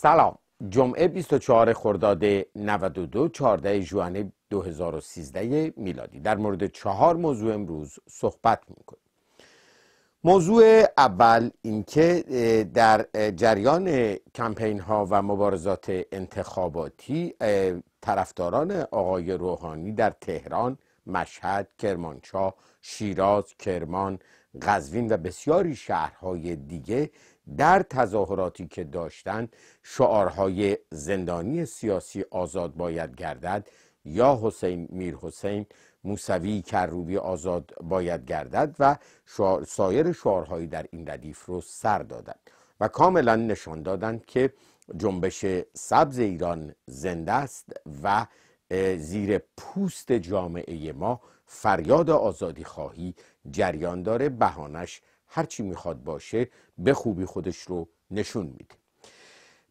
سلام جمعه 24 خرداد 92 14 ژوئن 2013 میلادی در مورد چهار موضوع امروز صحبت میکنیم موضوع اول اینکه در جریان کمپین ها و مبارزات انتخاباتی طرفداران آقای روحانی در تهران، مشهد، کرمانشاه، شیراز، کرمان، قزوین و بسیاری شهرهای دیگه در تظاهراتی که داشتند شعارهای زندانی سیاسی آزاد باید گردد یا حسین میر حسین موسوی کروبی آزاد باید گردد و سایر شعارهایی در این ردیف رو سر دادند و کاملا نشان دادند که جنبش سبز ایران زنده است و زیر پوست جامعه ما فریاد آزادی خواهی جریان داره بهانش هرچی میخواد باشه به خوبی خودش رو نشون میده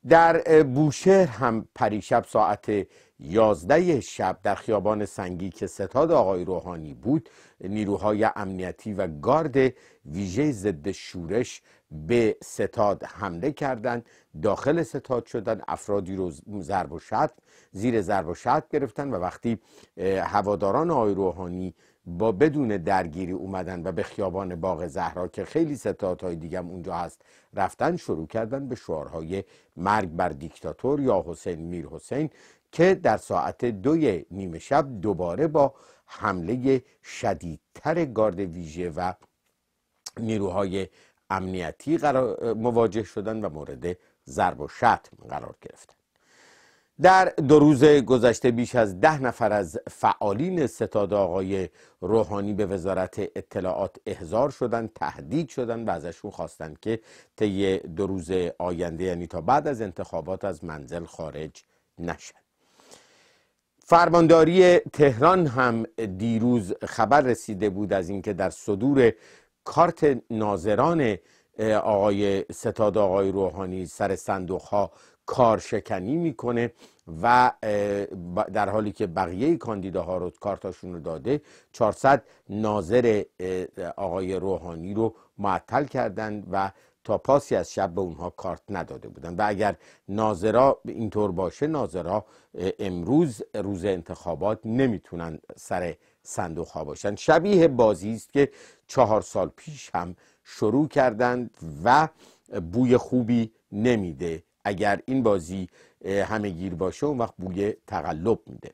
در بوشهر هم پریشب ساعت یازده شب در خیابان سنگی که ستاد آقای روحانی بود نیروهای امنیتی و گارد ویژه ضد شورش به ستاد حمله کردند داخل ستاد شدن افرادی رو ضرب و زیر ضرب و شتم گرفتن و وقتی هواداران آقای روحانی با بدون درگیری اومدن و به خیابان باغ زهرا که خیلی ستادهای دیگه اونجا هست رفتن شروع کردن به شعارهای مرگ بر دیکتاتور یا حسین میر حسین که در ساعت دوی نیمه شب دوباره با حمله شدیدتر گارد ویژه و نیروهای امنیتی مواجه شدن و مورد ضرب و شتم قرار گرفتن در دو روز گذشته بیش از ده نفر از فعالین ستاد آقای روحانی به وزارت اطلاعات احضار شدند تهدید شدند و ازشون خواستند که طی دو روز آینده یعنی تا بعد از انتخابات از منزل خارج نشد. فرمانداری تهران هم دیروز خبر رسیده بود از اینکه در صدور کارت ناظران آقای ستاد آقای روحانی سر صندوق ها کارشکنی میکنه و در حالی که بقیه کاندیداها رو کارتاشون رو داده 400 ناظر آقای روحانی رو معطل کردند و تا پاسی از شب به اونها کارت نداده بودن و اگر ناظرا اینطور باشه ناظرا امروز روز انتخابات نمیتونن سر صندوق ها باشن شبیه بازی است که چهار سال پیش هم شروع کردند و بوی خوبی نمیده اگر این بازی همه گیر باشه اون وقت بوی تقلب میده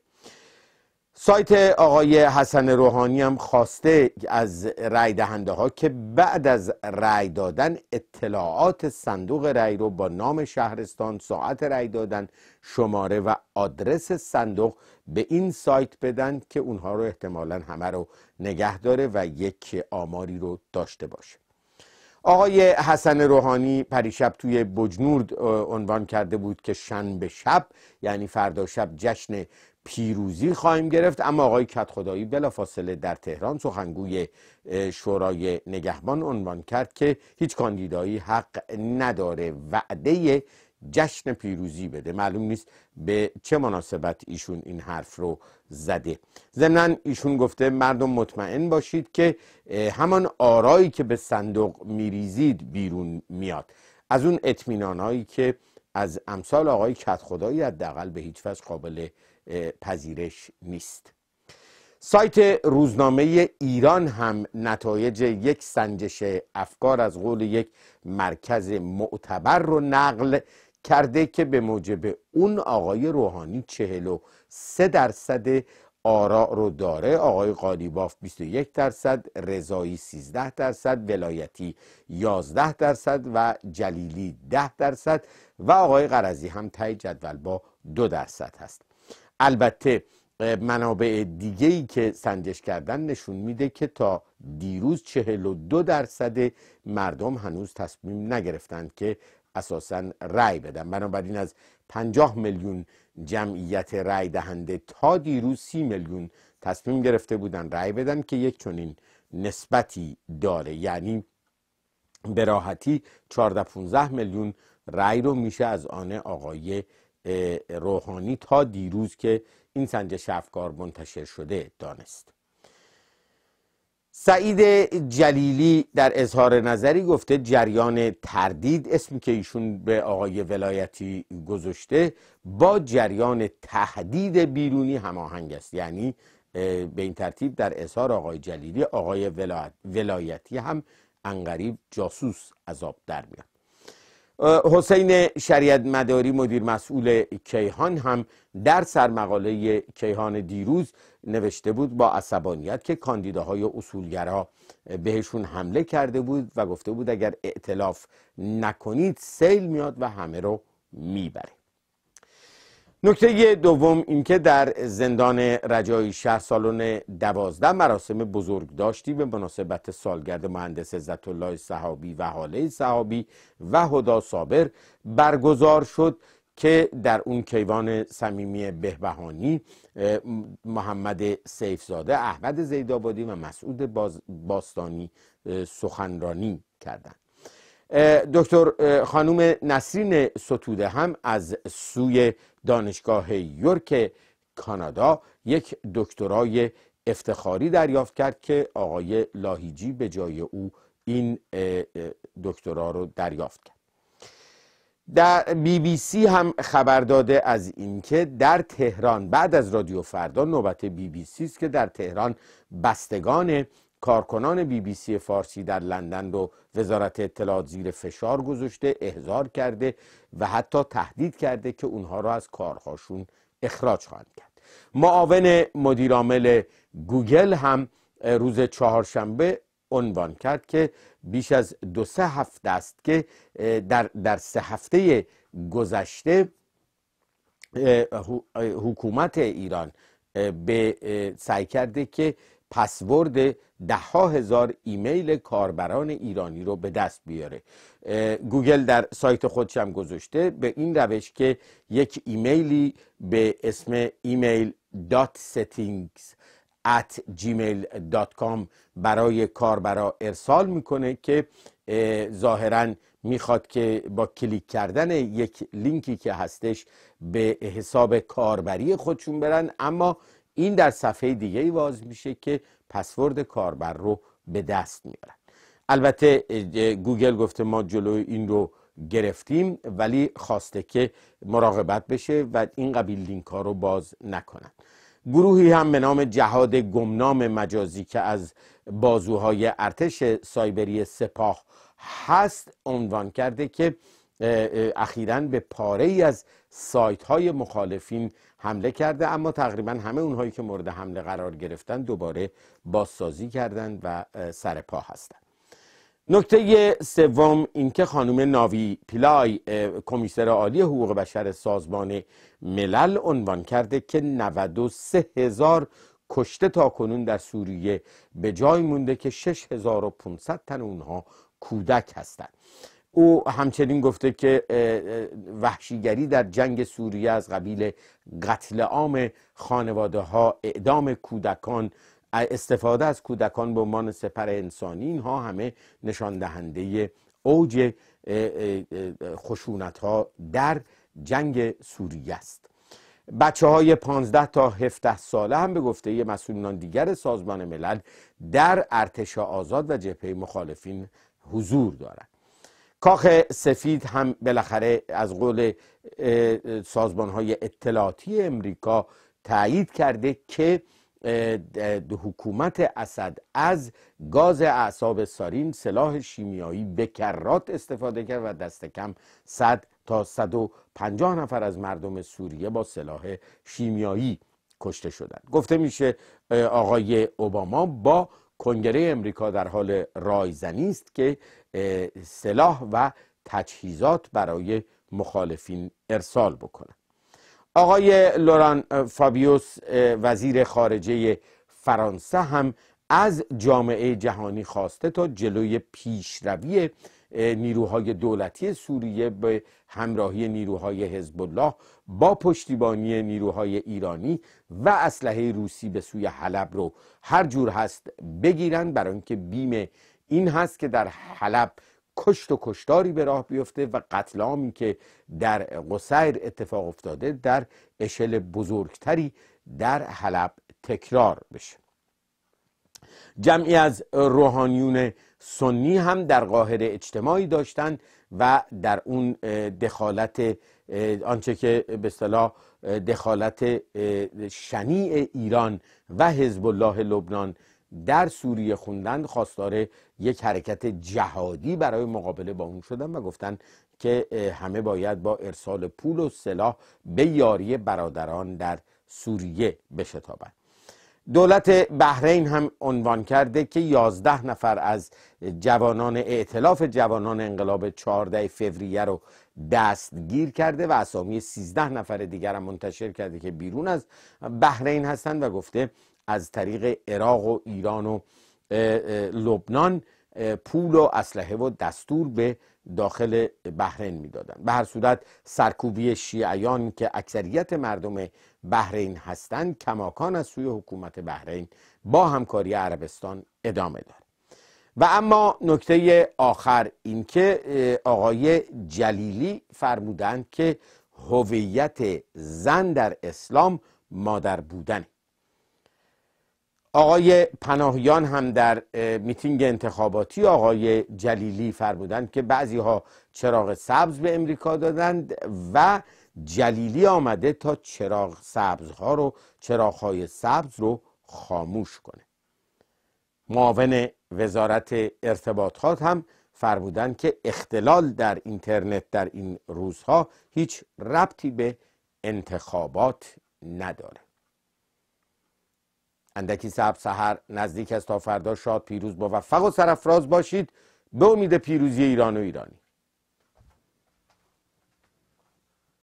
سایت آقای حسن روحانی هم خواسته از رای دهنده ها که بعد از رای دادن اطلاعات صندوق رای رو با نام شهرستان ساعت رای دادن شماره و آدرس صندوق به این سایت بدن که اونها رو احتمالا همه رو نگه داره و یک آماری رو داشته باشه آقای حسن روحانی پریشب توی بجنورد عنوان کرده بود که شنبه شب یعنی فردا شب جشن پیروزی خواهیم گرفت اما آقای کت خدایی فاصله در تهران سخنگوی شورای نگهبان عنوان کرد که هیچ کاندیدایی حق نداره وعده جشن پیروزی بده معلوم نیست به چه مناسبت ایشون این حرف رو زده ضمنا ایشون گفته مردم مطمئن باشید که همان آرایی که به صندوق میریزید بیرون میاد از اون اطمینانهایی که از امثال آقای کت خدایی حداقل به هیچ وجه قابل پذیرش نیست سایت روزنامه ایران هم نتایج یک سنجش افکار از قول یک مرکز معتبر رو نقل کرده که به موجب اون آقای روحانی 43 درصد آرا رو داره آقای قالیباف 21 درصد رضایی 13 درصد ولایتی 11 درصد و جلیلی 10 درصد و آقای قرضی هم تای جدول با 2 درصد هست البته منابع دیگهی که سنجش کردن نشون میده که تا دیروز 42 درصد مردم هنوز تصمیم نگرفتند که اساسا رای بدن بنابراین از 50 میلیون جمعیت رای دهنده تا دیروز 30 میلیون تصمیم گرفته بودن رای بدن که یک چنین نسبتی داره یعنی به راحتی 14 15 میلیون رای رو میشه از آن آقای روحانی تا دیروز که این سنجش افکار منتشر شده دانست سعید جلیلی در اظهار نظری گفته جریان تردید اسمی که ایشون به آقای ولایتی گذاشته با جریان تهدید بیرونی هماهنگ است یعنی به این ترتیب در اظهار آقای جلیلی آقای ولایتی هم انقریب جاسوس عذاب در میاد حسین شریعت مداری مدیر مسئول کیهان هم در سرمقاله کیهان دیروز نوشته بود با عصبانیت که کاندیداهای اصولگرا بهشون حمله کرده بود و گفته بود اگر ائتلاف نکنید سیل میاد و همه رو میبره نکته دوم اینکه در زندان رجایی شهر سالن دوازده مراسم بزرگ داشتی به مناسبت سالگرد مهندس عزت الله صحابی و حاله صحابی و هدا صابر برگزار شد که در اون کیوان صمیمی بهبهانی محمد سیفزاده احمد زیدابادی و مسعود باستانی سخنرانی کردند دکتر خانم نسرین ستوده هم از سوی دانشگاه یورک کانادا یک دکترای افتخاری دریافت کرد که آقای لاهیجی به جای او این دکترا رو دریافت کرد در بی بی سی هم خبر داده از اینکه در تهران بعد از رادیو فردا نوبت بی بی سی است که در تهران بستگان کارکنان بی بی سی فارسی در لندن رو وزارت اطلاعات زیر فشار گذاشته احضار کرده و حتی تهدید کرده که اونها را از کارهاشون اخراج خواهند کرد معاون مدیرعامل گوگل هم روز چهارشنبه عنوان کرد که بیش از دو سه هفته است که در, در سه هفته گذشته حکومت ایران به سعی کرده که پسورد ده ها هزار ایمیل کاربران ایرانی رو به دست بیاره گوگل در سایت خودش هم گذاشته به این روش که یک ایمیلی به اسم ایمیل دات at gmail.com برای کاربرا ارسال میکنه که ظاهرا میخواد که با کلیک کردن یک لینکی که هستش به حساب کاربری خودشون برن اما این در صفحه دیگه ای میشه که پسورد کاربر رو به دست میارن البته گوگل گفته ما جلوی این رو گرفتیم ولی خواسته که مراقبت بشه و این قبیل لینک ها رو باز نکنن گروهی هم به نام جهاد گمنام مجازی که از بازوهای ارتش سایبری سپاه هست عنوان کرده که اخیرا به پاره ای از سایت های مخالفین حمله کرده اما تقریبا همه اونهایی که مورد حمله قرار گرفتن دوباره بازسازی کردند و سر پا هستند نکته سوم اینکه خانم ناوی پیلای کمیسر عالی حقوق بشر سازمان ملل عنوان کرده که 93 هزار کشته تا کنون در سوریه به جای مونده که 6500 تن اونها کودک هستند او همچنین گفته که وحشیگری در جنگ سوریه از قبیل قتل عام خانواده ها اعدام کودکان استفاده از کودکان به عنوان سپر انسانی اینها همه نشان دهنده اوج خشونت ها در جنگ سوریه است بچه های 15 تا 17 ساله هم به گفته مسئولان دیگر سازمان ملل در ارتش آزاد و جبهه مخالفین حضور دارند کاخ سفید هم بالاخره از قول سازمان های اطلاعاتی امریکا تایید کرده که حکومت اسد از گاز اعصاب سارین سلاح شیمیایی به کرات استفاده کرد و دست کم 100 تا 150 نفر از مردم سوریه با سلاح شیمیایی کشته شدند گفته میشه آقای اوباما با کنگره امریکا در حال رایزنی است که سلاح و تجهیزات برای مخالفین ارسال بکنند آقای لوران فابیوس وزیر خارجه فرانسه هم از جامعه جهانی خواسته تا جلوی پیشروی نیروهای دولتی سوریه به همراهی نیروهای حزب الله با پشتیبانی نیروهای ایرانی و اسلحه روسی به سوی حلب رو هر جور هست بگیرن برای اینکه بیم این هست که در حلب کشت و کشتاری به راه بیفته و قتل که در قصیر اتفاق افتاده در اشل بزرگتری در حلب تکرار بشه جمعی از روحانیون سنی هم در قاهره اجتماعی داشتند و در اون دخالت آنچه که به صلاح دخالت شنیع ایران و حزب الله لبنان در سوریه خوندن خواستار یک حرکت جهادی برای مقابله با اون شدن و گفتن که همه باید با ارسال پول و سلاح به یاری برادران در سوریه بشتابند دولت بحرین هم عنوان کرده که 11 نفر از جوانان اعتلاف جوانان انقلاب 14 فوریه رو دستگیر کرده و اسامی 13 نفر دیگر هم منتشر کرده که بیرون از بحرین هستند و گفته از طریق عراق و ایران و لبنان پول و اسلحه و دستور به داخل بحرین میدادن به هر صورت سرکوبی شیعیان که اکثریت مردم بحرین هستند کماکان از سوی حکومت بحرین با همکاری عربستان ادامه دارد و اما نکته آخر اینکه آقای جلیلی فرمودند که هویت زن در اسلام مادر بودنه آقای پناهیان هم در میتینگ انتخاباتی آقای جلیلی فرمودند که بعضی ها چراغ سبز به امریکا دادند و جلیلی آمده تا چراغ سبز ها رو چراغ های سبز رو خاموش کنه معاون وزارت ارتباطات هم فرمودند که اختلال در اینترنت در این روزها هیچ ربطی به انتخابات نداره اندکی سب سحر نزدیک است تا فردا شاد پیروز با و سرفراز باشید به امید پیروزی ایران و ایرانی